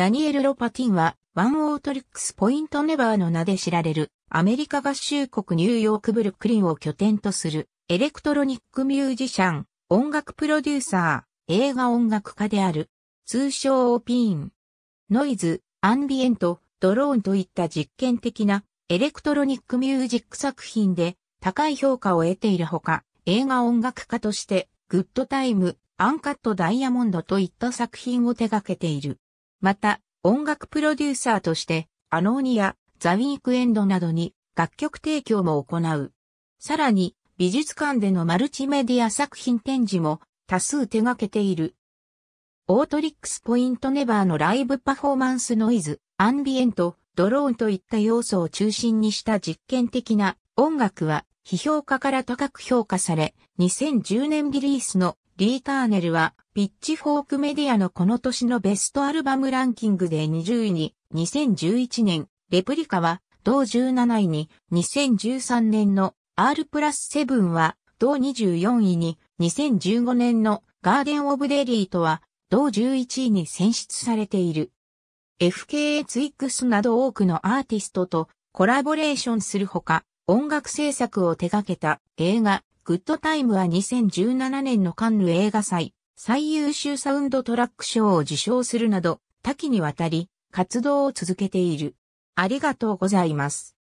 ダニエル・ロパティンは、ワンオートリックス・ポイント・ネバーの名で知られる、アメリカ合衆国ニューヨーク・ブルックリンを拠点とする、エレクトロニックミュージシャン、音楽プロデューサー、映画音楽家である、通称ピ p ン。ノイズ、アンビエント、ドローンといった実験的なエレクトロニックミュージック作品で高い評価を得ているほか、映画音楽家として、グッドタイム、アンカットダイヤモンドといった作品を手掛けている。また、音楽プロデューサーとして、アノーニやザ・ウィークエンドなどに楽曲提供も行う。さらに、美術館でのマルチメディア作品展示も多数手掛けている。オートリックスポイントネバーのライブパフォーマンスノイズ、アンビエント、ドローンといった要素を中心にした実験的な音楽は批評家から高く評価され、2010年リリースのリー・ターネルは、ピッチフォークメディアのこの年のベストアルバムランキングで20位に、2011年、レプリカは、同17位に、2013年の R プラス7は、同24位に、2015年のガーデン・オブ・デリーとは、同11位に選出されている。f k ツイックスなど多くのアーティストとコラボレーションするほか、音楽制作を手掛けた映画、グッドタイムは2017年のカンヌ映画祭、最優秀サウンドトラック賞を受賞するなど、多岐にわたり活動を続けている。ありがとうございます。